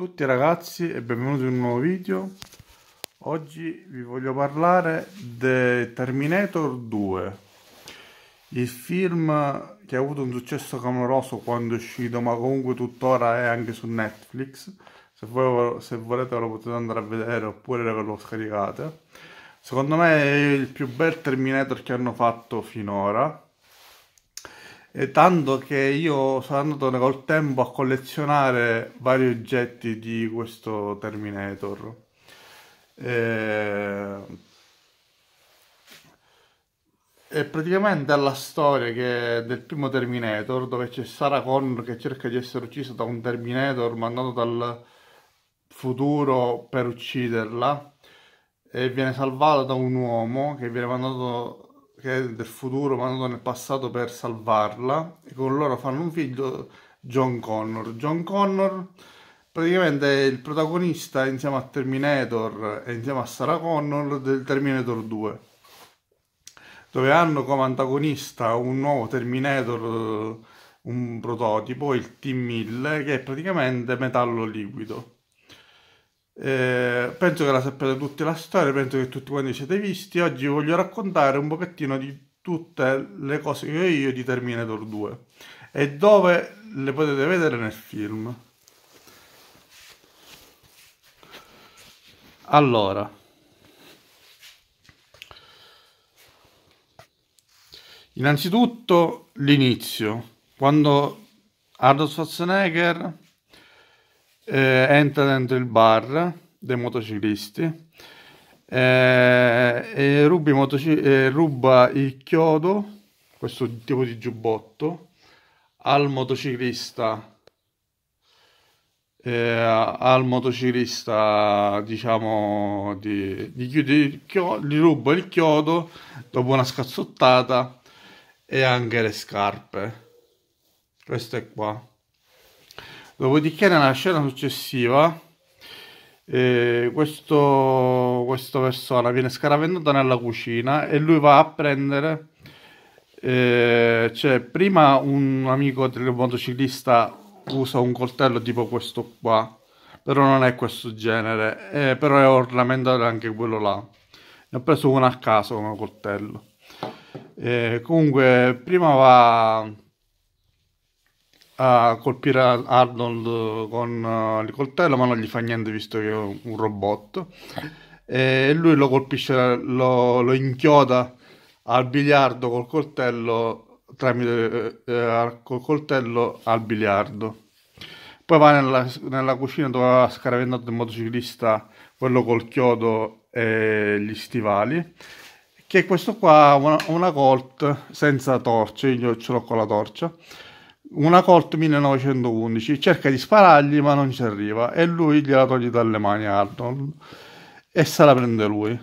tutti ragazzi e benvenuti in un nuovo video oggi vi voglio parlare di Terminator 2 il film che ha avuto un successo clamoroso quando è uscito ma comunque tuttora è anche su Netflix se, voi, se volete ve lo potete andare a vedere oppure ve lo scaricate secondo me è il più bel Terminator che hanno fatto finora eh, tanto che io sono andato col tempo a collezionare vari oggetti di questo Terminator. Eh, e praticamente la storia che, del primo Terminator, dove c'è Sarah Connor che cerca di essere uccisa da un Terminator mandato dal futuro per ucciderla e viene salvata da un uomo che viene mandato che è del futuro ma andato nel passato per salvarla e con loro fanno un figlio John Connor. John Connor praticamente è il protagonista insieme a Terminator e insieme a Sarah Connor del Terminator 2 dove hanno come antagonista un nuovo Terminator, un prototipo, il T-1000 che è praticamente metallo liquido eh, penso che la sappiate tutti la storia, penso che tutti quanti siete visti. Oggi voglio raccontare un pochettino di tutte le cose che ho io di Terminator 2 e dove le potete vedere nel film. Allora, innanzitutto l'inizio, quando Arnold Schwarzenegger eh, entra dentro il bar dei motociclisti eh, e motoci eh, ruba il chiodo, questo tipo di giubbotto, al motociclista, eh, al motociclista diciamo di, di chiudere il chiodo, gli ruba il chiodo dopo una scazzottata e anche le scarpe. Questo è qua. Dopodiché nella scena successiva eh, questo, questa persona viene scaraventata nella cucina e lui va a prendere eh, cioè prima un amico del motociclista usa un coltello tipo questo qua però non è questo genere eh, però è ornamentale anche quello là ne ho preso uno a caso come coltello eh, comunque prima va a colpire Arnold eh, con eh, il coltello, ma non gli fa niente visto che è un robot. E lui lo colpisce, lo, lo inchioda al biliardo col coltello tramite eh, eh col coltello al biliardo. Poi va nella, nella cucina dove ha scaraventato il motociclista quello col chiodo e gli stivali. Che questo qua ha una, una Colt senza torce, io ce l'ho con la torcia una Colt 1911, cerca di sparargli ma non ci arriva e lui gliela toglie dalle mani a Arnold e se la prende lui.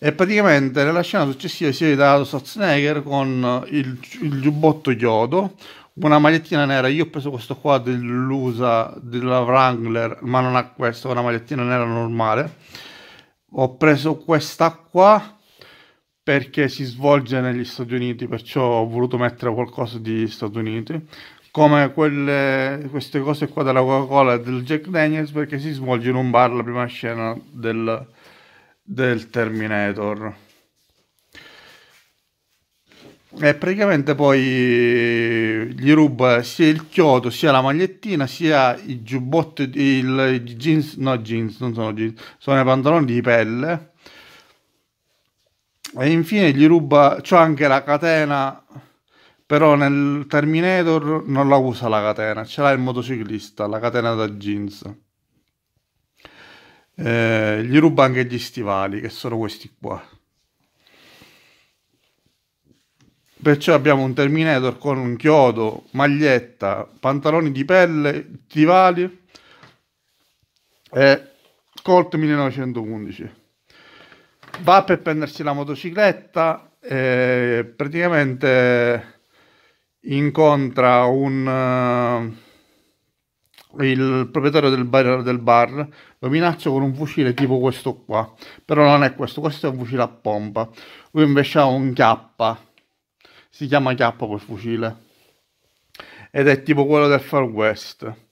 E praticamente nella scena successiva si vede Arnold Schwarzenegger con il, il giubbotto chiodo, una magliettina nera, io ho preso questo qua dell'USA, della Wrangler, ma non ha questo, una magliettina nera normale. Ho preso questa qua perché si svolge negli Stati Uniti, perciò ho voluto mettere qualcosa di Stati Uniti, come quelle, queste cose qua della Coca-Cola e del Jack Daniels, perché si svolge in un bar la prima scena del, del Terminator. E praticamente poi gli ruba sia il chiodo, sia la magliettina, sia i giubbotti, il, i jeans, no jeans, non sono jeans, sono i pantaloni di pelle e infine gli ruba anche la catena però nel Terminator non la usa la catena ce l'ha il motociclista la catena da jeans eh, gli ruba anche gli stivali che sono questi qua perciò abbiamo un Terminator con un chiodo, maglietta, pantaloni di pelle, stivali e Colt 1911 va per prendersi la motocicletta e eh, praticamente incontra un, uh, il proprietario del bar, del bar, lo minaccia con un fucile tipo questo qua però non è questo, questo è un fucile a pompa lui invece ha un K si chiama K quel fucile ed è tipo quello del Far West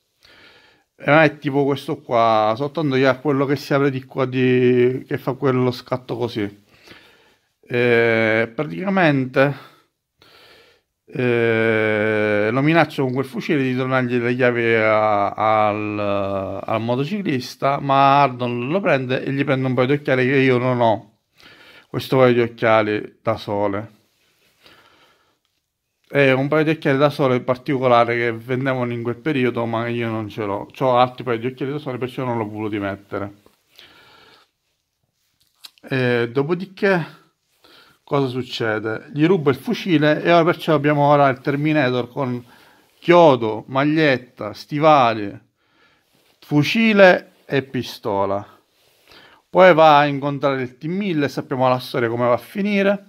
e eh, ma è tipo questo qua, soltanto che è quello che si apre di qua, di... che fa quello scatto così. Eh, praticamente eh, lo minaccio con quel fucile di tornargli le chiavi a, al, al, motociclista, ma Ardon lo prende e gli prende un paio di occhiali che io non ho, questo paio di occhiali da sole. È eh, un paio di occhiali da sole particolare che vendevano in quel periodo, ma io non ce l'ho. Ho altri paio di occhiali da sole, perciò non l'ho voluto mettere. E eh, dopodiché, cosa succede? Gli ruba il fucile e ora perciò abbiamo ora il Terminator con chiodo, maglietta, stivali, fucile e pistola. Poi va a incontrare il T-1000, sappiamo la storia come va a finire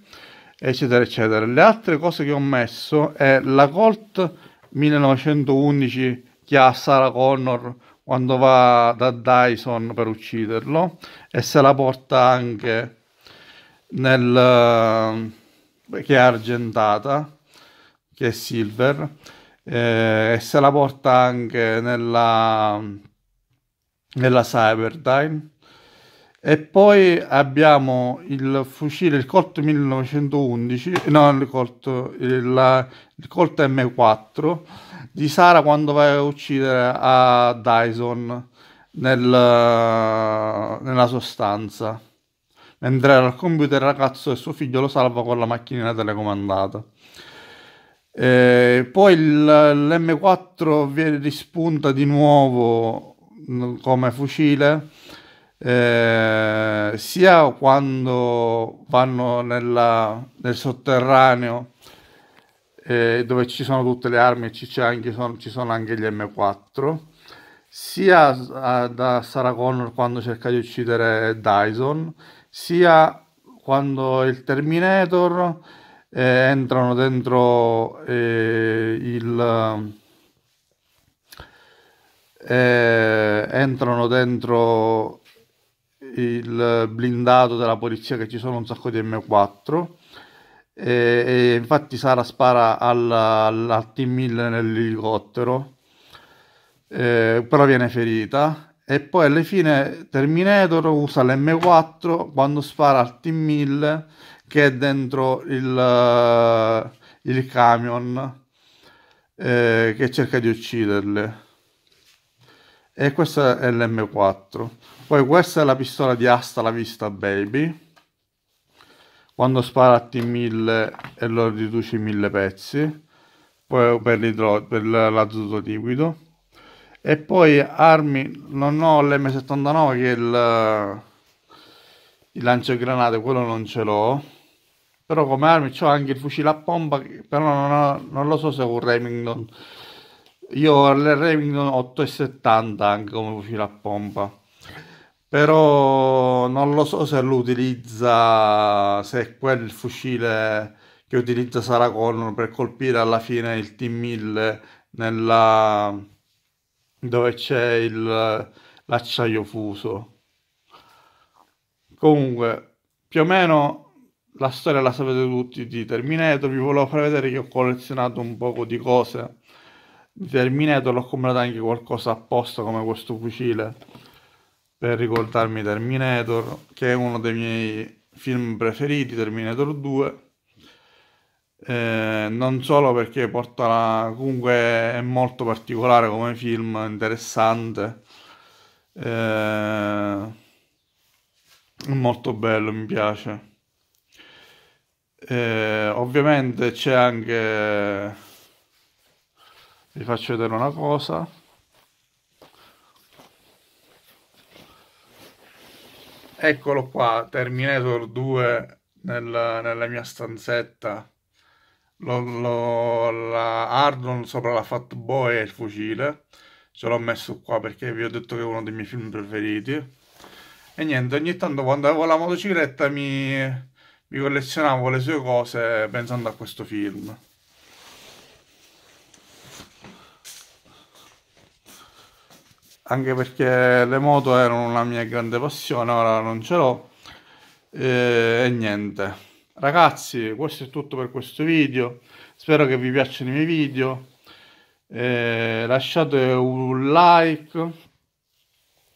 eccetera, eccetera. Le altre cose che ho messo è la Colt 1911 che ha Sarah Connor quando va da Dyson per ucciderlo e se la porta anche nel eh, che è argentata che è silver eh, e se la porta anche nella nella Cyberdyne e poi abbiamo il fucile, il Colt 1911, no, il Colt, il, il Colt M4 di Sara quando vai a uccidere a Dyson nel, nella sostanza. Mentre era al computer il ragazzo e suo figlio lo salva con la macchinina telecomandata. E poi l'M4 viene rispunta di nuovo mm, come fucile eh, sia quando vanno nella, nel sotterraneo eh, dove ci sono tutte le armi e ci, ci, sono, anche gli M4 sia a, da Sarah Connor quando cerca di uccidere Dyson sia quando il Terminator eh, entrano dentro eh, il eh, entrano dentro il blindato della polizia che ci sono un sacco di M4 e, e infatti Sara spara al, al T-1000 nell'elicottero eh, però viene ferita e poi alla fine Terminator usa l'M4 quando spara al T-1000 che è dentro il, il camion eh, che cerca di ucciderle e questo è l'M4. Poi questa è la pistola di asta la vista baby. Quando spara a T1000 e lo riduce in 1000 pezzi. Poi per, per l'azoto liquido. E poi armi, non ho l'M79 che è il, il lanciagranate, quello non ce l'ho. Però come armi ho anche il fucile a pompa, però non, ho, non lo so se è un Remington io ho Remington 870 anche come fucile a pompa, però non lo so se lui utilizza, se quel fucile che utilizza Sarah Connor per colpire alla fine il T1000 nella... dove c'è il, l'acciaio fuso. Comunque, più o meno la storia la sapete tutti di Terminator, vi volevo far vedere che ho collezionato un poco di cose di Terminator l'ho comprato anche qualcosa apposta come questo fucile per ricordarmi Terminator che è uno dei miei film preferiti Terminator 2 eh, non solo perché porta la... comunque è molto particolare come film interessante eh, molto bello mi piace eh, ovviamente c'è anche vi faccio vedere una cosa eccolo qua Terminator 2 nel, nella mia stanzetta lo, lo, la Arnon sopra la Fatboy e il fucile ce l'ho messo qua perché vi ho detto che è uno dei miei film preferiti e niente ogni tanto quando avevo la motocicletta mi, mi collezionavo le sue cose pensando a questo film anche perché le moto erano una mia grande passione, ora non ce l'ho e, e niente. Ragazzi, questo è tutto per questo video. Spero che vi piacciono i miei video. E, lasciate un like,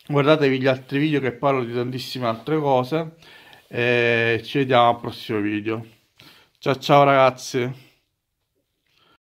guardatevi gli altri video che parlo di tantissime altre cose e ci vediamo al prossimo video. Ciao ciao ragazzi!